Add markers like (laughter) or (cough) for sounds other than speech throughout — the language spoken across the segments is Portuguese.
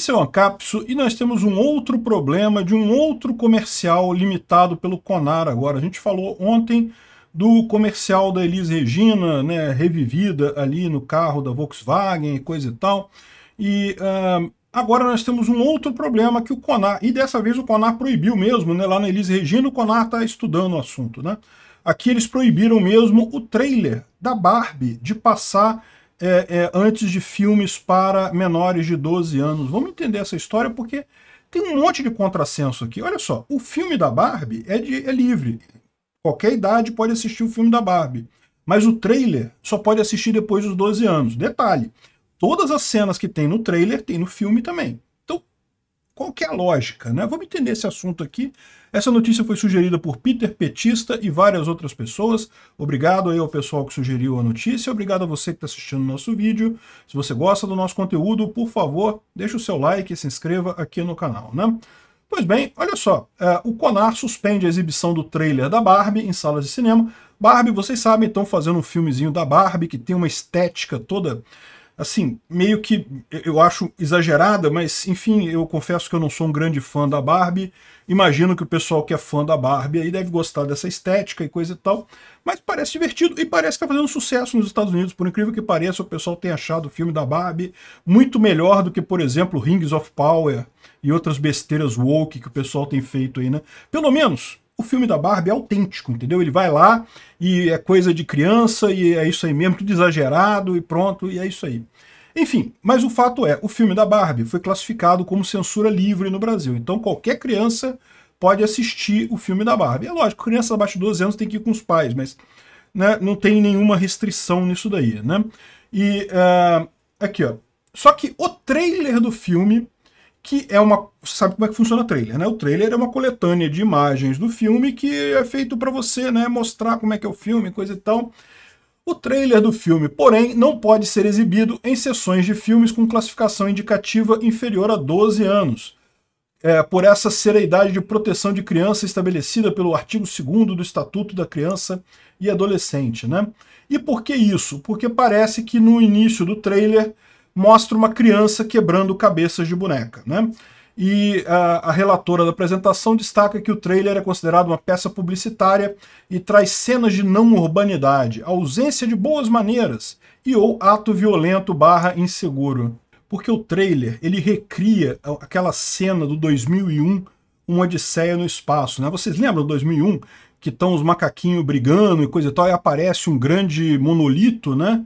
Esse é o Ancapsu e nós temos um outro problema de um outro comercial limitado pelo Conar agora. A gente falou ontem do comercial da Elis Regina, né, revivida ali no carro da Volkswagen e coisa e tal. E uh, agora nós temos um outro problema que o Conar, e dessa vez o Conar proibiu mesmo, né, lá na Elis Regina o Conar está estudando o assunto, né. Aqui eles proibiram mesmo o trailer da Barbie de passar é, é, antes de filmes para menores de 12 anos. Vamos entender essa história porque tem um monte de contrassenso aqui. Olha só, o filme da Barbie é, de, é livre. Qualquer idade pode assistir o filme da Barbie. Mas o trailer só pode assistir depois dos 12 anos. Detalhe, todas as cenas que tem no trailer tem no filme também. Qual que é a lógica? Né? Vamos entender esse assunto aqui. Essa notícia foi sugerida por Peter Petista e várias outras pessoas. Obrigado aí ao pessoal que sugeriu a notícia. Obrigado a você que está assistindo o nosso vídeo. Se você gosta do nosso conteúdo, por favor, deixe o seu like e se inscreva aqui no canal. Né? Pois bem, olha só. É, o Conar suspende a exibição do trailer da Barbie em salas de cinema. Barbie, vocês sabem, estão fazendo um filmezinho da Barbie que tem uma estética toda assim, meio que eu acho exagerada, mas enfim, eu confesso que eu não sou um grande fã da Barbie. Imagino que o pessoal que é fã da Barbie aí deve gostar dessa estética e coisa e tal, mas parece divertido e parece que tá fazendo sucesso nos Estados Unidos, por incrível que pareça, o pessoal tem achado o filme da Barbie muito melhor do que, por exemplo, Rings of Power e outras besteiras woke que o pessoal tem feito aí, né? Pelo menos o filme da Barbie é autêntico, entendeu? Ele vai lá e é coisa de criança e é isso aí mesmo, tudo exagerado e pronto, e é isso aí. Enfim, mas o fato é, o filme da Barbie foi classificado como censura livre no Brasil. Então qualquer criança pode assistir o filme da Barbie. É lógico, criança abaixo de 12 anos tem que ir com os pais, mas né, não tem nenhuma restrição nisso daí, né? E uh, aqui, ó. Só que o trailer do filme que é uma. Sabe como é que funciona o trailer, né? O trailer é uma coletânea de imagens do filme que é feito para você, né? Mostrar como é que é o filme, coisa e tal. O trailer do filme, porém, não pode ser exibido em sessões de filmes com classificação indicativa inferior a 12 anos. É, por essa ser a idade de proteção de criança estabelecida pelo artigo 2 do Estatuto da Criança e Adolescente, né? E por que isso? Porque parece que no início do trailer mostra uma criança quebrando cabeças de boneca. Né? E a, a relatora da apresentação destaca que o trailer é considerado uma peça publicitária e traz cenas de não urbanidade, ausência de boas maneiras e ou ato violento barra inseguro. Porque o trailer, ele recria aquela cena do 2001, uma odisseia no espaço, né? Vocês lembram do 2001? Que estão os macaquinhos brigando e coisa e tal, e aparece um grande monolito, né?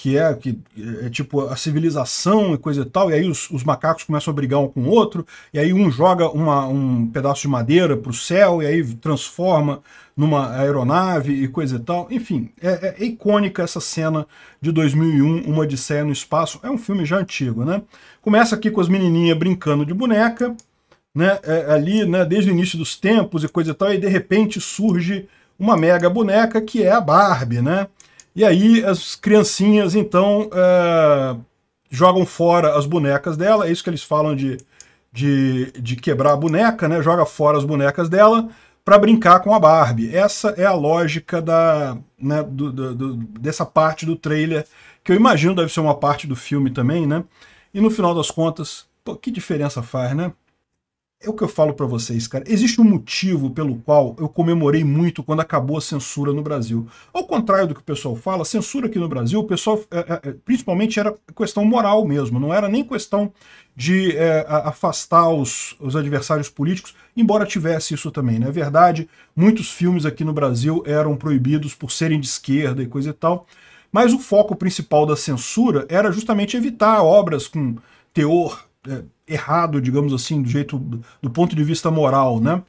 que é que é, é tipo a civilização e coisa e tal, e aí os, os macacos começam a brigar um com o outro, e aí um joga uma, um pedaço de madeira para o céu, e aí transforma numa aeronave e coisa e tal. Enfim, é, é, icônica essa cena de 2001, Uma Odisseia no Espaço. É um filme já antigo, né? Começa aqui com as menininhas brincando de boneca, né? É, ali, né, desde o início dos tempos e coisa e tal, e de repente surge uma mega boneca que é a Barbie, né? E aí as criancinhas, então, é, jogam fora as bonecas dela, é isso que eles falam de, de, de quebrar a boneca, né? Joga fora as bonecas dela para brincar com a Barbie. Essa é a lógica da, né, do, do, do, dessa parte do trailer, que eu imagino deve ser uma parte do filme também, né? E no final das contas, pô, que diferença faz, né? é o que eu falo para vocês, cara. Existe um motivo pelo qual eu comemorei muito quando acabou a censura no Brasil. Ao contrário do que o pessoal fala, censura aqui no Brasil, o pessoal é, é, é principalmente era questão moral mesmo, não era nem questão de é, afastar os, os, adversários políticos, embora tivesse isso também, né? É verdade, muitos filmes aqui no Brasil eram proibidos por serem de esquerda e coisa e tal, mas o foco principal da censura era justamente evitar obras com teor é, errado, digamos assim, do jeito do ponto de vista moral, né?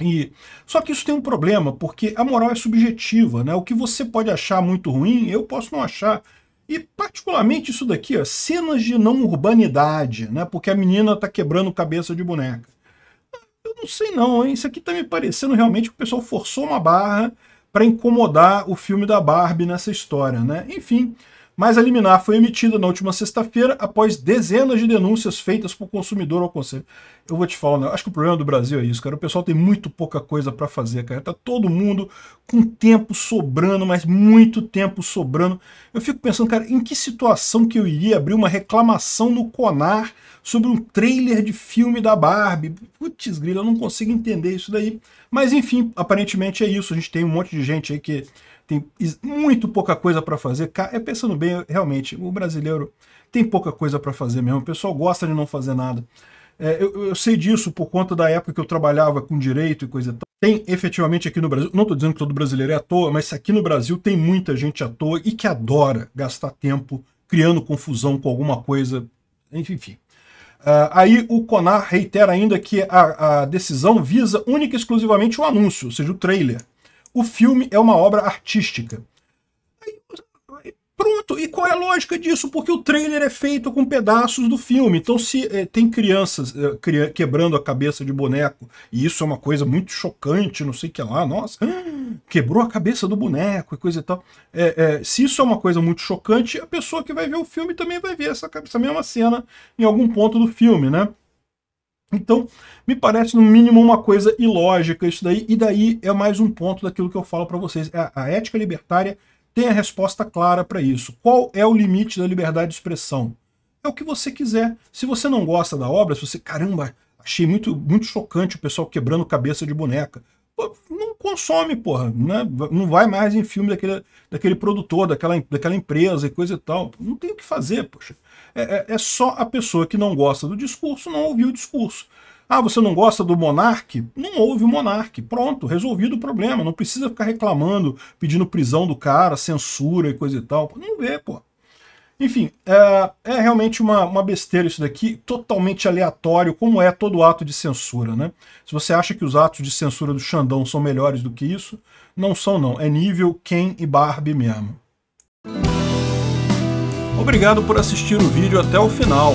E, só que isso tem um problema, porque a moral é subjetiva, né? O que você pode achar muito ruim, eu posso não achar. E particularmente isso daqui, ó, cenas de não urbanidade, né? Porque a menina tá quebrando cabeça de boneca. Eu não sei não, hein? Isso aqui tá me parecendo realmente que o pessoal forçou uma barra para incomodar o filme da Barbie nessa história, né? Enfim, mas a liminar foi emitida na última sexta-feira após dezenas de denúncias feitas por consumidor ao Conselho eu vou te falar, né? acho que o problema do Brasil é isso, cara. O pessoal tem muito pouca coisa para fazer, cara. Tá todo mundo com tempo sobrando, mas muito tempo sobrando. Eu fico pensando, cara, em que situação que eu iria abrir uma reclamação no Conar sobre um trailer de filme da Barbie? Putz, grilo! eu não consigo entender isso daí. Mas enfim, aparentemente é isso. A gente tem um monte de gente aí que tem muito pouca coisa para fazer. É pensando bem, realmente, o brasileiro tem pouca coisa para fazer mesmo. O pessoal gosta de não fazer nada. É, eu, eu, sei disso por conta da época que eu trabalhava com direito e coisa e tal. Tem efetivamente aqui no Brasil, não estou dizendo que todo brasileiro é à toa, mas aqui no Brasil tem muita gente à toa e que adora gastar tempo criando confusão com alguma coisa, enfim. Uh, aí o Conar reitera ainda que a, a decisão visa única e exclusivamente o anúncio, ou seja, o trailer. O filme é uma obra artística. Pronto, e qual é a lógica disso? Porque o trailer é feito com pedaços do filme. Então, se é, tem crianças é, eh, cri quebrando a cabeça de boneco, e isso é uma coisa muito chocante, não sei o que lá, nossa, (gasps) quebrou a cabeça do boneco e coisa e tal. É, é, se isso é uma coisa muito chocante, a pessoa que vai ver o filme também vai ver essa, essa mesma cena em algum ponto do filme, né? Então, me parece no mínimo uma coisa ilógica isso daí, e daí é mais um ponto daquilo que eu falo para vocês. É a, a ética libertária tem a resposta clara para isso. Qual é o limite da liberdade de expressão? É o que você quiser. Se você não gosta da obra, se você, caramba, achei muito, muito chocante o pessoal quebrando cabeça de boneca. não consome, porra. Né? Não vai mais em filme daquele, daquele produtor, daquela, daquela empresa e coisa e tal. Não tem o que fazer, poxa. É, é, é só a pessoa que não gosta do discurso não ouvir o discurso. Ah, você não gosta do monarque? Não houve o monarque. Pronto, resolvido o problema. Não precisa ficar reclamando, pedindo prisão do cara, censura e coisa e tal. Não vê, pô. Enfim, é, é realmente uma, uma, besteira isso daqui, totalmente aleatório, como é todo ato de censura, né? Se você acha que os atos de censura do Xandão são melhores do que isso, não são não. É nível Ken e Barbie mesmo. Obrigado por assistir o vídeo até o final.